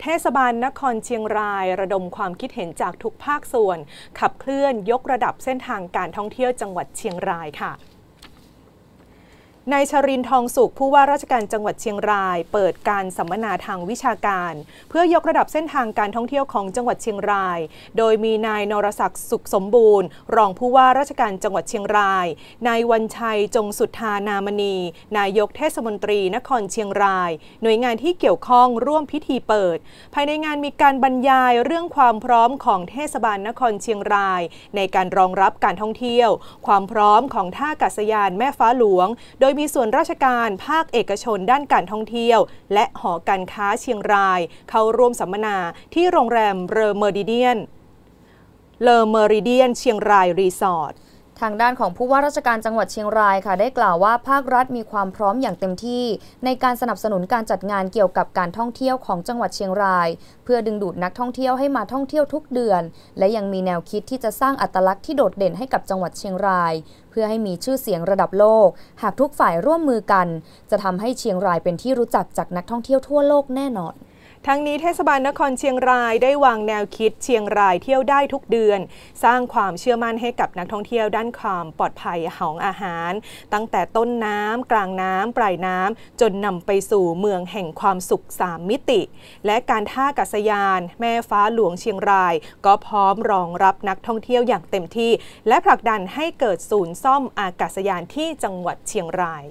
เทศบาลนครเชียงรายระดมความคิดเห็นจากทุกภาคส่วน ขับเคลื่อนยกระดับเส้นทางการท่องเที่ยวจังหวัดเชียงรายค่ะนายชรินทองสุขผู้ว่าราชการจังหวัดเชียงรายเปิดการสัมมนาทางวิชาการ เพื่อยกระดับเส้นทางการท่องเที่ยวของจังหวัดเชียงราย โดยมีนายนรศักดิ์สุขสมบูรณ์ รองผู้ว่าราชการจังหวัดเชียงราย นายวันชัยจงสุทธานามณี นายกเทศมนตรีนครเชียงราย หน่วยงานที่เกี่ยวข้องร่วมพิธีเปิด ภายในงานมีการบรรยายเรื่องความพร้อมของเทศบาลนครเชียงราย ในการรองรับการท่องเที่ยว ความพร้อมของท่าอากาศยานแม่ฟ้าหลวงโดยยมีส่วนราชการภาคเอกชนด้านการท่องเที่ยว และหอการค้าเชียงราย เข้าร่วมสัมมนาที่โรงแรมเรอเมอริเดียนเลอเมอริเดียนเชียงรายรีสอร์ททางด้านของผู้ว่าราชการจังหวัดเชียงรายค่ะ ได้กล่าวว่าภาครัฐมีความพร้อมอย่างเต็มที่ ในการสนับสนุนการจัดงานเกี่ยวกับการท่องเที่ยวของจังหวัดเชียงราย เพื่อดึงดูดนักท่องเที่ยวให้มาท่องเที่ยวทุกเดือน และยังมีแนวคิดที่จะสร้างอัตลักษณ์ที่โดดเด่นให้กับจังหวัดเชียงราย เพื่อให้มีชื่อเสียงระดับโลก หากทุกฝ่ายร่วมมือกัน จะทำให้เชียงรายเป็นที่รู้จักจากนักท่องเที่ยวทั่วโลกแน่นอนทั้งนี้เทศบาลนครเชียงรายได้วางแนวคิดเชียงรายเที่ยวได้ทุกเดือน สร้างความเชื่อมั่นให้กับนักท่องเที่ยวด้านความปลอดภัยของอาหาร ตั้งแต่ต้นน้ำกลางน้ำปลายน้ำจนนำไปสู่เมืองแห่งความสุข3มิติ และการท่าอากาศยาน แม่ฟ้าหลวงเชียงราย ก็พร้อมรองรับนักท่องเที่ยวอย่างเต็มที่ และผลักดันให้เกิดศูนย์ซ่อมอากาศยานที่จังหวัดเชียงราย